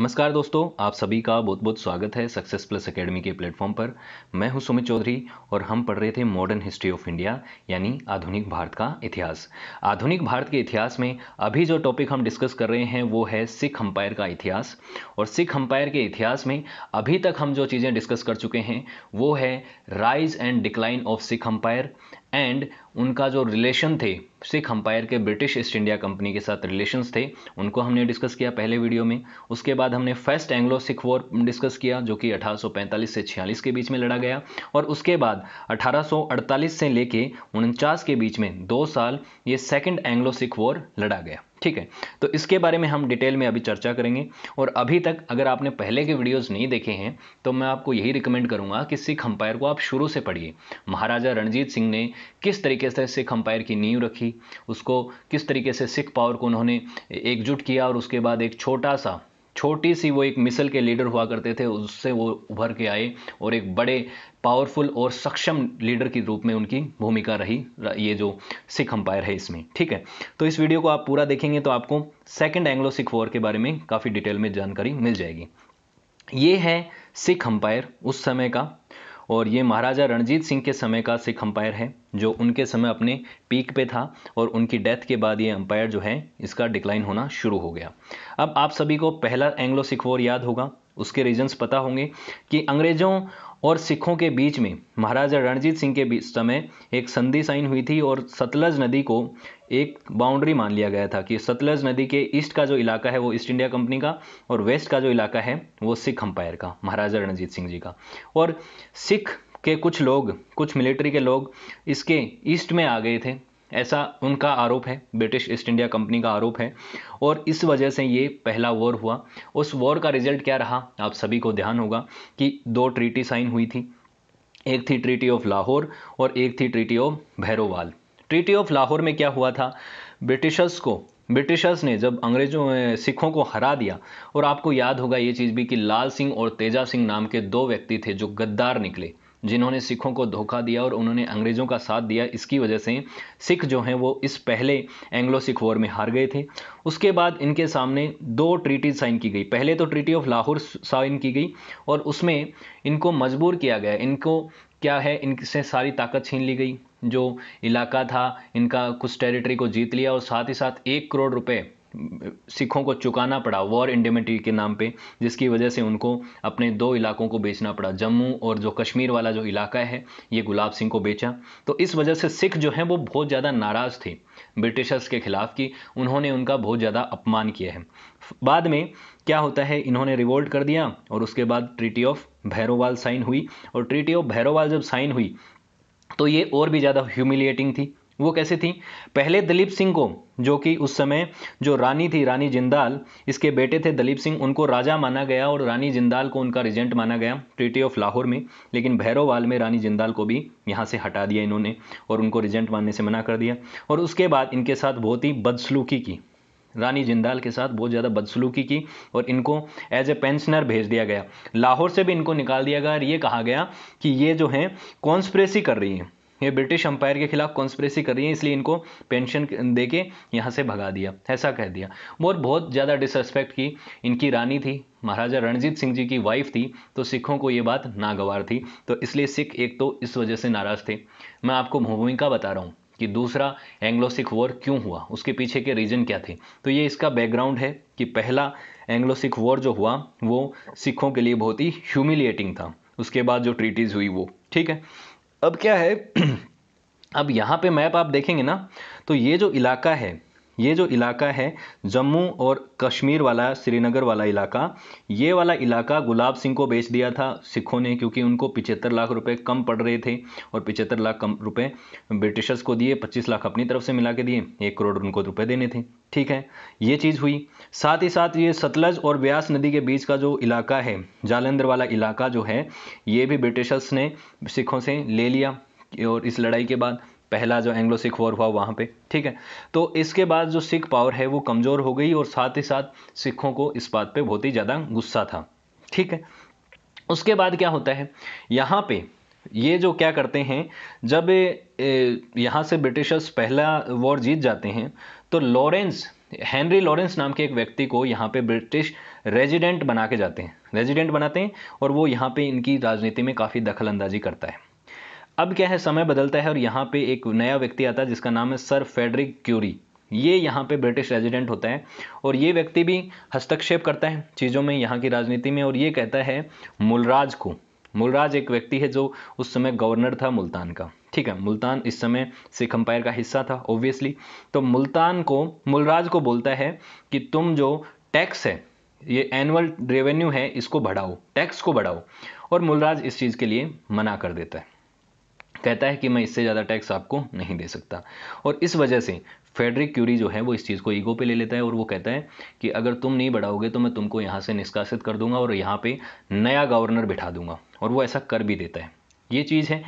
नमस्कार दोस्तों आप सभी का बहुत बहुत स्वागत है सक्सेस प्लस एकेडमी के प्लेटफॉर्म पर मैं हूं सुमित चौधरी और हम पढ़ रहे थे मॉडर्न हिस्ट्री ऑफ इंडिया यानी आधुनिक भारत का इतिहास आधुनिक भारत के इतिहास में अभी जो टॉपिक हम डिस्कस कर रहे हैं वो है सिख अंपायर का इतिहास और सिख अंपायर के इतिहास में अभी तक हम जो चीज़ें डिस्कस कर चुके हैं वो है rise and decline of Sikh empire and उनका जो रिलेशन थे सिख अम्पायर के ब्रिटिश ईस्ट इंडिया कंपनी के साथ रिलेशंस थे उनको हमने डिस्कस किया पहले वीडियो में उसके बाद हमने first Anglo Sikh war discuss किया जो कि 1845 से 46 के बीच में लड़ा गया और उसके बाद 1848 से लेके उनचास के बीच में दो साल ये सेकेंड एंग्लो सिख वॉर लड़ा गया ठीक है तो इसके बारे में हम डिटेल में अभी चर्चा करेंगे और अभी तक अगर आपने पहले के वीडियोस नहीं देखे हैं तो मैं आपको यही रिकमेंड करूंगा कि सिख अंपायर को आप शुरू से पढ़िए महाराजा रणजीत सिंह ने किस तरीके से सिख अंपायर की नींव रखी उसको किस तरीके से सिख पावर को उन्होंने एकजुट किया और उसके बाद एक छोटा सा छोटी सी वो एक मिसल के लीडर हुआ करते थे उससे वो उभर के आए और एक बड़े पावरफुल और सक्षम लीडर के रूप में उनकी भूमिका रही ये जो सिख अंपायर है इसमें ठीक है तो इस वीडियो को आप पूरा देखेंगे तो आपको सेकेंड एंग्लो सिख वॉर के बारे में काफ़ी डिटेल में जानकारी मिल जाएगी ये है सिख अंपायर उस समय का और ये महाराजा रणजीत सिंह के समय का सिख अंपायर है जो उनके समय अपने पीक पे था और उनकी डेथ के बाद ये अंपायर जो है इसका डिक्लाइन होना शुरू हो गया अब आप सभी को पहला एंग्लो सिख वॉर याद होगा उसके रीजंस पता होंगे कि अंग्रेज़ों और सिखों के बीच में महाराजा रणजीत सिंह के बीच समय एक संधि साइन हुई थी और सतलज नदी को एक बाउंड्री मान लिया गया था कि सतलज नदी के ईस्ट का जो इलाका है वो ईस्ट इंडिया कंपनी का और वेस्ट का जो इलाका है वो सिख अंपायर का महाराजा रणजीत सिंह जी का और सिख के कुछ लोग कुछ मिलिट्री के लोग इसके ईस्ट में आ गए थे ऐसा उनका आरोप है ब्रिटिश ईस्ट इंडिया कंपनी का आरोप है और इस वजह से ये पहला वॉर हुआ उस वॉर का रिजल्ट क्या रहा आप सभी को ध्यान होगा कि दो ट्रीटी साइन हुई थी एक थी ट्रीटी ऑफ लाहौर और एक थी treaty of Bhairowal treaty of Lahore में क्या हुआ था ब्रिटिशर्स को ब्रिटिशर्स ने जब अंग्रेजों सिखों को हरा दिया और आपको याद होगा ये चीज़ भी कि लाल सिंह और तेजा सिंह नाम के दो व्यक्ति थे जो गद्दार निकले जिन्होंने सिखों को धोखा दिया और उन्होंने अंग्रेज़ों का साथ दिया इसकी वजह से सिख जो हैं वो इस पहले एंग्लो सिख वॉर में हार गए थे उसके बाद इनके सामने दो ट्रीटी साइन की गई पहले तो ट्रीटी ऑफ लाहौर साइन की गई और उसमें इनको मजबूर किया गया इनको क्या है इनसे सारी ताकत छीन ली गई जो इलाका था इनका कुछ टेरिटरी को जीत लिया और साथ ही साथ एक करोड़ रुपए सिखों को चुकाना पड़ा वॉर इंडेमिटी के नाम पे जिसकी वजह से उनको अपने दो इलाकों को बेचना पड़ा जम्मू और जो कश्मीर वाला जो इलाका है ये गुलाब सिंह को बेचा तो इस वजह से सिख जो हैं वो बहुत ज़्यादा नाराज़ थे ब्रिटिशर्स के ख़िलाफ़ कि उन्होंने उनका बहुत ज़्यादा अपमान किया है बाद में क्या होता है इन्होंने रिवोल्ट कर दिया और उसके बाद ट्रीटी ऑफ भैरोवाल साइन हुई और ट्रीटी ऑफ भैरोवाल जब साइन हुई तो ये और भी ज़्यादा ह्यूमिलिएटिंग थी वो कैसे थी पहले दिलीप सिंह को जो कि उस समय जो रानी थी रानी जिंदाल इसके बेटे थे दलीप सिंह उनको राजा माना गया और रानी जिंदाल को उनका रिजेंट माना गया ट्रिटी ऑफ लाहौर में लेकिन भैरोवाल में रानी जिंदाल को भी यहाँ से हटा दिया इन्होंने और उनको रिजेंट मानने से मना कर दिया और उसके बाद इनके साथ बहुत ही बदसलूकी की रानी जिंदाल के साथ बहुत ज़्यादा बदसलूकी की और इनको एज ए पेंशनर भेज दिया गया लाहौर से भी इनको निकाल दिया गया और ये कहा गया कि ये जो हैं कॉन्स्परेसी कर रही हैं ये ब्रिटिश अंपायर के खिलाफ कॉन्स्परेसी कर रही है इसलिए इनको पेंशन दे के यहाँ से भगा दिया ऐसा कह दिया और बहुत ज़्यादा डिसरिस्पेक्ट की इनकी रानी थी महाराजा रणजीत सिंह जी की वाइफ थी तो सिखों को ये बात नागवार थी तो इसलिए सिख एक तो इस वजह से नाराज़ थे मैं आपको भूमिका बता रहा हूँ कि दूसरा एंग्लो सिख वॉर क्यों हुआ उसके पीछे के रीज़न क्या थे तो ये इसका बैकग्राउंड है कि पहला एंग्लो सिख वॉर जो हुआ वो सिखों के लिए बहुत ही ह्यूमिलिएटिंग था उसके बाद जो ट्रीटीज़ हुई वो ठीक है अब क्या है अब यहाँ पे मैप आप देखेंगे ना तो ये जो इलाका है ये जो इलाका है जम्मू और कश्मीर वाला श्रीनगर वाला इलाका ये वाला इलाका गुलाब सिंह को बेच दिया था सिखों ने क्योंकि उनको पिचहत्तर लाख रुपए कम पड़ रहे थे और पिचहत्तर लाख कम रुपए ब्रिटिशर्स को दिए पच्चीस लाख अपनी तरफ से मिला के दिए एक करोड़ उनको रुपए देने थे ठीक है ये चीज़ हुई साथ ही साथ ये सतलज और ब्यास नदी के बीच का जो इलाका है जालंधर वाला इलाका जो है ये भी ब्रिटिशर्स ने सिखों से ले लिया और इस लड़ाई के बाद पहला जो एंग्लो सिख वॉर हुआ वहाँ पे ठीक है तो इसके बाद जो सिख पावर है वो कमज़ोर हो गई और साथ ही साथ सिखों को इस बात पे बहुत ही ज़्यादा गुस्सा था ठीक है उसके बाद क्या होता है यहाँ पे ये जो क्या करते हैं जब यहाँ से ब्रिटिशर्स पहला वॉर जीत जाते हैं तो लॉरेंस हेनरी लॉरेंस नाम के एक व्यक्ति को यहाँ पे ब्रिटिश रेजिडेंट बना के जाते हैं रेजिडेंट बनाते हैं और वो यहाँ पे इनकी राजनीति में काफ़ी दखल अंदाजी करता है अब क्या है समय बदलता है और यहाँ पे एक नया व्यक्ति आता है जिसका नाम है सर फेडरिक क्यूरी ये यहाँ पे ब्रिटिश रेजिडेंट होता है और ये व्यक्ति भी हस्तक्षेप करता है चीज़ों में यहाँ की राजनीति में और ये कहता है मुलराज को मुलराज एक व्यक्ति है जो उस समय गवर्नर था मुल्तान का ठीक है मुल्तान इस समय सिख अंपायर का हिस्सा था ओब्वियसली तो मुल्तान को मुलराज को बोलता है कि तुम जो टैक्स है ये एनुअल रेवेन्यू है इसको बढ़ाओ टैक्स को बढ़ाओ और मुलराज इस चीज़ के लिए मना कर देता है कहता है कि मैं इससे ज़्यादा टैक्स आपको नहीं दे सकता और इस वजह से फेडरिक क्यूरी जो है वो इस चीज़ को ईगो पे ले लेता है और वो कहता है कि अगर तुम नहीं बढ़ाओगे तो मैं तुमको यहाँ से निष्कासित कर दूंगा और यहाँ पे नया गवर्नर बिठा दूंगा और वो ऐसा कर भी देता है ये चीज़ है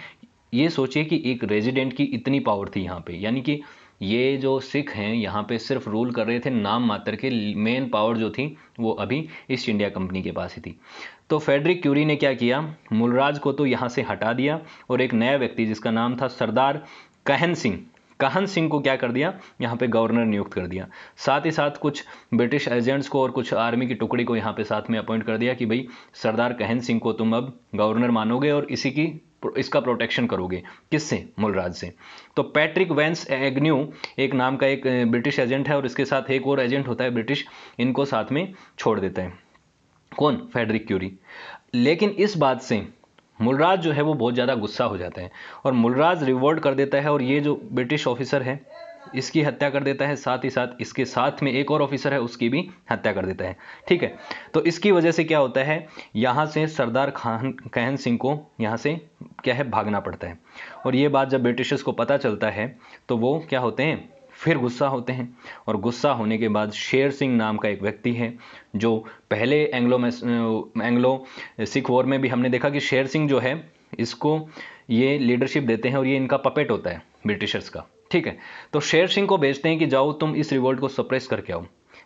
ये सोचिए कि एक रेजिडेंट की इतनी पावर थी यहाँ पे यानी कि ये जो सिख हैं यहाँ पे सिर्फ रूल कर रहे थे नाम मात्र के मेन पावर जो थी वो अभी ईस्ट इंडिया कंपनी के पास ही थी तो फेडरिक क्यूरी ने क्या किया मुलराज को तो यहाँ से हटा दिया और एक नया व्यक्ति जिसका नाम था सरदार कहन सिंह कहन सिंह को क्या कर दिया यहाँ पे गवर्नर नियुक्त कर दिया साथ ही साथ कुछ ब्रिटिश एजेंट्स को और कुछ आर्मी की टुकड़ी को यहाँ पे साथ में अपॉइंट कर दिया कि भाई सरदार कहन सिंह को तुम अब गवर्नर मानोगे और इसी की इसका प्रोटेक्शन करोगे किससे मुलराज से तो पैट्रिक वेंस एग्न्यू एक नाम का एक ब्रिटिश एजेंट है और इसके साथ एक और एजेंट होता है ब्रिटिश इनको साथ में छोड़ देता है कौन फेडरिक क्यूरी लेकिन इस बात से मुलराज जो है वो बहुत ज़्यादा गुस्सा हो जाता है और मुलराज रिवॉर्ड कर देता है और ये जो ब्रिटिश ऑफिसर है इसकी हत्या कर देता है साथ ही साथ इसके साथ में एक और ऑफिसर है उसकी भी हत्या कर देता है ठीक है तो इसकी वजह से क्या होता है यहाँ से सरदार खान कहन सिंह को यहाँ से क्या है भागना पड़ता है और ये बात जब ब्रिटिशर्स को पता चलता है तो वो क्या होते हैं फिर गुस्सा होते हैं और गुस्सा होने के बाद शेर सिंह नाम का एक व्यक्ति है जो पहले एंग्लो एंग्लो सिख वॉर में भी हमने देखा कि शेर सिंह जो है इसको ये लीडरशिप देते हैं और ये इनका पपेट होता है ब्रिटिशर्स का ठीक है तो शेर सिंह को भेजते हैं कि जाओ तुम इस रिवोल्ट को सप्रेस करके आओ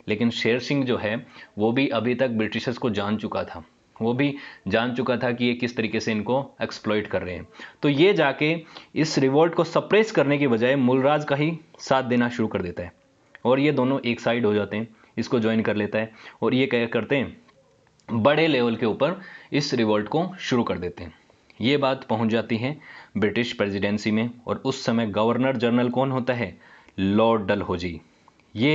लेकिन शेर सिंह जो है वो भी अभी तक ब्रिटिशर्स को जान चुका था वो भी जान चुका था कि ये किस तरीके से इनको एक्सप्लॉयट कर रहे हैं तो ये जाके इस रिवोल्ट को सप्रेस करने के बजाय मूलराज का ही साथ देना शुरू कर देता है और ये दोनों एक साइड हो जाते हैं इसको ज्वाइन कर लेता है और ये क्या करते हैं बड़े लेवल के ऊपर इस रिवोल्ट को शुरू कर देते हैं ये बात पहुंच जाती है ब्रिटिश प्रेसिडेंसी में और उस समय गवर्नर जनरल कौन होता है लॉर्ड होजी ये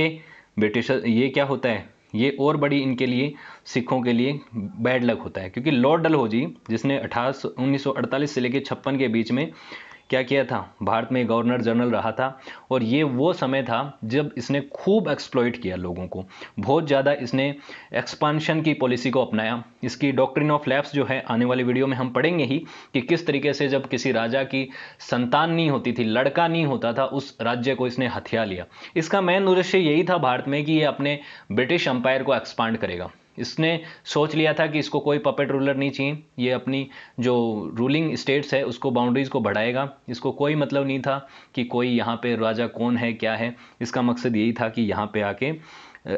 ब्रिटिश ये क्या होता है ये और बड़ी इनके लिए सिखों के लिए बैड लक होता है क्योंकि लॉर्ड होजी जिसने अठारह 1948 से लेकर छप्पन के बीच में क्या किया था भारत में गवर्नर जनरल रहा था और ये वो समय था जब इसने खूब एक्सप्लोइट किया लोगों को बहुत ज़्यादा इसने एक्सपांशन की पॉलिसी को अपनाया इसकी डॉक्ट्रिन ऑफ लैप्स जो है आने वाली वीडियो में हम पढ़ेंगे ही कि किस तरीके से जब किसी राजा की संतान नहीं होती थी लड़का नहीं होता था उस राज्य को इसने हथिया लिया इसका मेन उद्देश्य यही था भारत में कि ये अपने ब्रिटिश अंपायर को एक्सपांड करेगा इसने सोच लिया था कि इसको कोई पपेट रूलर नहीं चाहिए ये अपनी जो रूलिंग स्टेट्स है उसको बाउंड्रीज़ को बढ़ाएगा इसको कोई मतलब नहीं था कि कोई यहाँ पे राजा कौन है क्या है इसका मकसद यही था कि यहाँ पे आके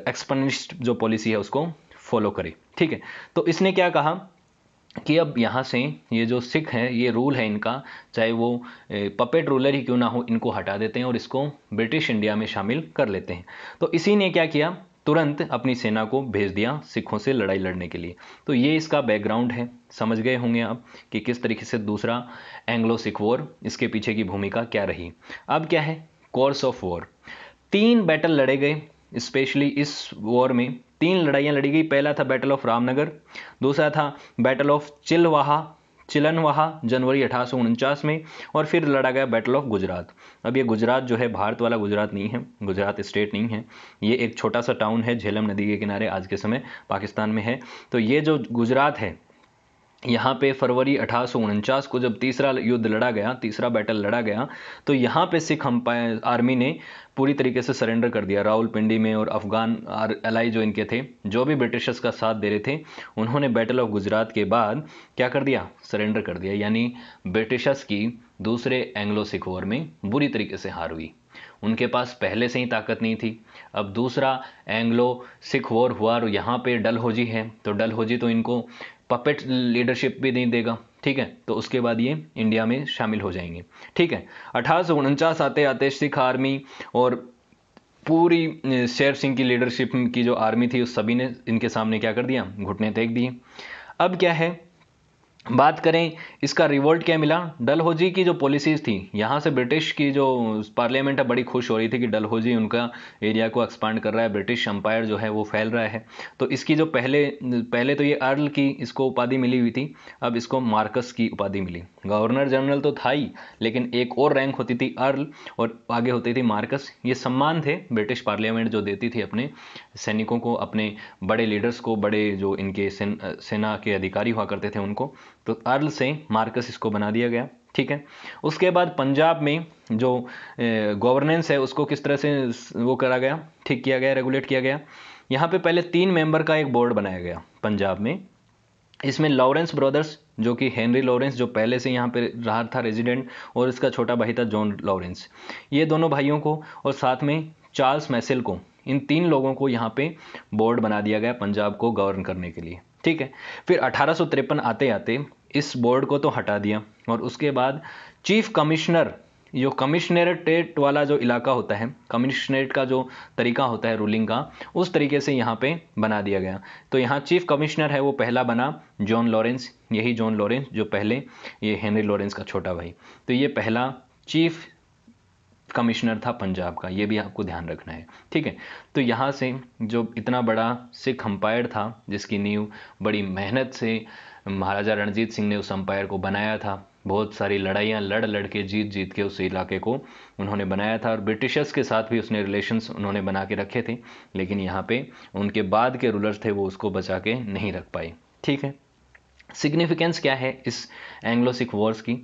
एक्सपनिस्ट जो पॉलिसी है उसको फॉलो करे ठीक है तो इसने क्या कहा कि अब यहाँ से ये जो सिख हैं ये रूल है इनका चाहे वो पपेट रूलर ही क्यों ना हो इनको हटा देते हैं और इसको ब्रिटिश इंडिया में शामिल कर लेते हैं तो इसी ने क्या किया तुरंत अपनी सेना को भेज दिया सिखों से लड़ाई लड़ने के लिए तो ये इसका बैकग्राउंड है समझ गए होंगे आप कि किस तरीके से दूसरा एंग्लो सिख वॉर इसके पीछे की भूमिका क्या रही अब क्या है कोर्स ऑफ वॉर तीन बैटल लड़े गए स्पेशली इस वॉर में तीन लड़ाइयाँ लड़ी गई पहला था बैटल ऑफ रामनगर दूसरा था बैटल ऑफ चिलवाहा चिलन वहा जनवरी अठारह में और फिर लड़ा गया बैटल ऑफ गुजरात अब ये गुजरात जो है भारत वाला गुजरात नहीं है गुजरात स्टेट नहीं है ये एक छोटा सा टाउन है झेलम नदी के किनारे आज के समय पाकिस्तान में है तो ये जो गुजरात है यहाँ पे फरवरी अठारह को जब तीसरा युद्ध लड़ा गया तीसरा बैटल लड़ा गया तो यहाँ पे सिख अम्पायर आर्मी ने पूरी तरीके से सरेंडर कर दिया पिंडी में और अफगान अलाई जो इनके थे जो भी ब्रिटिशर्स का साथ दे रहे थे उन्होंने बैटल ऑफ गुजरात के बाद क्या कर दिया सरेंडर कर दिया यानी ब्रिटिशर्स की दूसरे एंग्लो सिख वॉर में बुरी तरीके से हार हुई उनके पास पहले से ही ताकत नहीं थी अब दूसरा एंग्लो सिख वॉर हुआ और यहाँ पे डल होजी है तो डल होजी तो इनको पपेट लीडरशिप भी नहीं देगा ठीक है तो उसके बाद ये इंडिया में शामिल हो जाएंगे ठीक है अठारह आते आते सिख आर्मी और पूरी शेर सिंह की लीडरशिप की जो आर्मी थी उस सभी ने इनके सामने क्या कर दिया घुटने टेक दिए अब क्या है बात करें इसका रिवोल्ट क्या मिला डलहोजी की जो पॉलिसीज़ थी यहाँ से ब्रिटिश की जो पार्लियामेंट है बड़ी खुश हो रही थी कि डलहोजी उनका एरिया को एक्सपांड कर रहा है ब्रिटिश एम्पायर जो है वो फैल रहा है तो इसकी जो पहले पहले तो ये अर्ल की इसको उपाधि मिली हुई थी अब इसको मार्कस की उपाधि मिली गवर्नर जनरल तो था ही लेकिन एक और रैंक होती थी अर्ल और आगे होती थी मार्कस ये सम्मान थे ब्रिटिश पार्लियामेंट जो देती थी अपने सैनिकों को अपने बड़े लीडर्स को बड़े जो इनके सेन, सेना के अधिकारी हुआ करते थे उनको तो अर्ल से मार्कस इसको बना दिया गया ठीक है उसके बाद पंजाब में जो गवर्नेंस है उसको किस तरह से वो करा गया ठीक किया गया रेगुलेट किया गया यहाँ पे पहले तीन मेंबर का एक बोर्ड बनाया गया पंजाब में इसमें लॉरेंस ब्रदर्स जो कि हेनरी लॉरेंस जो पहले से यहाँ पे रहा था रेजिडेंट और इसका छोटा भाई था जॉन लॉरेंस ये दोनों भाइयों को और साथ में चार्ल्स मैसेल को इन तीन लोगों को यहाँ पे बोर्ड बना दिया गया पंजाब को गवर्न करने के लिए ठीक है फिर अठारह आते आते इस बोर्ड को तो हटा दिया और उसके बाद चीफ कमिश्नर जो कमिश्नरेटेट वाला जो इलाका होता है कमिश्नरेट का जो तरीका होता है रूलिंग का उस तरीके से यहाँ पे बना दिया गया तो यहाँ चीफ कमिश्नर है वो पहला बना जॉन लॉरेंस यही जॉन लॉरेंस जो पहले ये हेनरी लॉरेंस का छोटा भाई तो ये पहला चीफ कमिश्नर था पंजाब का ये भी आपको ध्यान रखना है ठीक है तो यहाँ से जो इतना बड़ा सिख अम्पायर था जिसकी नींव बड़ी मेहनत से महाराजा रणजीत सिंह ने उस अम्पायर को बनाया था बहुत सारी लड़ाइयाँ लड़ लड़ के जीत जीत के उस इलाके को उन्होंने बनाया था और ब्रिटिशर्स के साथ भी उसने रिलेशंस उन्होंने बना के रखे थे लेकिन यहाँ पे उनके बाद के रूलर्स थे वो उसको बचा के नहीं रख पाए ठीक है सिग्निफिकेंस क्या है इस एंग्लो सिख वॉर्स की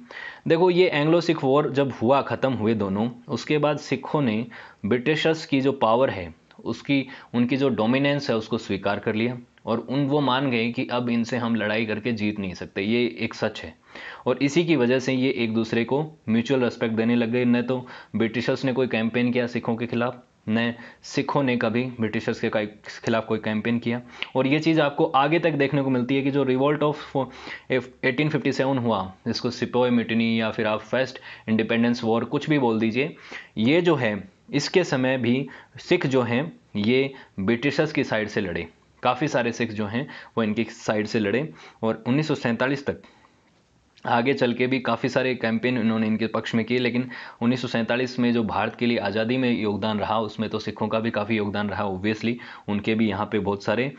देखो ये एंग्लो सिख वॉर जब हुआ ख़त्म हुए दोनों उसके बाद सिखों ने ब्रिटिशर्स की जो पावर है उसकी उनकी जो डोमिनेंस है उसको स्वीकार कर लिया और उन वो मान गए कि अब इनसे हम लड़ाई करके जीत नहीं सकते ये एक सच है और इसी की वजह से ये एक दूसरे को म्यूचुअल रेस्पेक्ट देने लग गए न तो ब्रिटिशर्स ने कोई कैंपेन किया सिखों के खिलाफ ने सिखों ने कभी ब्रिटिशर्स के खिलाफ कोई कैंपेन किया और ये चीज़ आपको आगे तक देखने को मिलती है कि जो revolt of eighteen fifty seven हुआ जिसको सिपोए मिटनी या फिर आप फर्स्ट इंडिपेंडेंस वॉर कुछ भी बोल दीजिए ये जो है इसके समय भी सिख जो हैं ये ब्रिटिशर्स की साइड से लड़े काफ़ी सारे सिख जो हैं वो इनकी साइड से लड़े और उन्नीस तक आगे चल के भी काफ़ी सारे कैंपेन इन्होंने इनके पक्ष में किए लेकिन उन्नीस में जो भारत के लिए आज़ादी में योगदान रहा उसमें तो सिखों का भी काफ़ी योगदान रहा ओब्वियसली उनके भी यहाँ पे बहुत सारे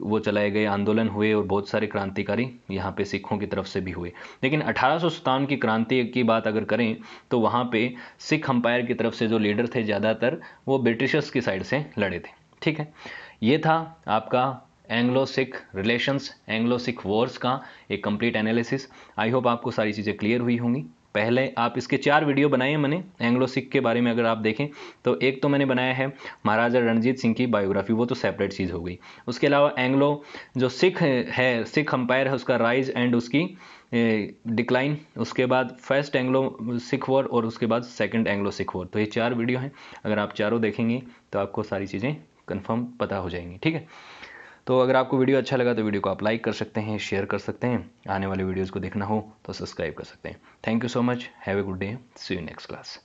वो चलाए गए आंदोलन हुए और बहुत सारे क्रांतिकारी यहाँ पे सिखों की तरफ से भी हुए लेकिन अठारह की क्रांति की बात अगर करें तो वहाँ पर सिख अम्पायर की तरफ से जो लीडर थे ज़्यादातर वो ब्रिटिशर्स की साइड से लड़े थे ठीक है ये था आपका Anglo Sikh relations Anglo Sikh wars का एक कंप्लीट एनालिसिस आई होप आपको सारी चीज़ें क्लियर हुई होंगी पहले आप इसके चार वीडियो बनाए मैंने एंग्लो सिख के बारे में अगर आप देखें तो एक तो मैंने बनाया है महाराजा रणजीत सिंह की बायोग्राफी वो तो सेपरेट चीज़ हो गई उसके अलावा एंग्लो जो सिख है सिख अम्पायर है उसका राइज एंड उसकी डिक्लाइन उसके बाद फर्स्ट एंग्लो सिख वॉर और उसके बाद सेकंड एंग्लो सिख वॉर तो ये चार वीडियो हैं अगर आप चारों देखेंगे तो आपको सारी चीज़ें कन्फर्म पता हो जाएंगी ठीक है तो अगर आपको वीडियो अच्छा लगा तो वीडियो को आप लाइक कर सकते हैं शेयर कर सकते हैं आने वाले वीडियोज़ को देखना हो तो सब्सक्राइब कर सकते हैं thank you so much have a good day see you next class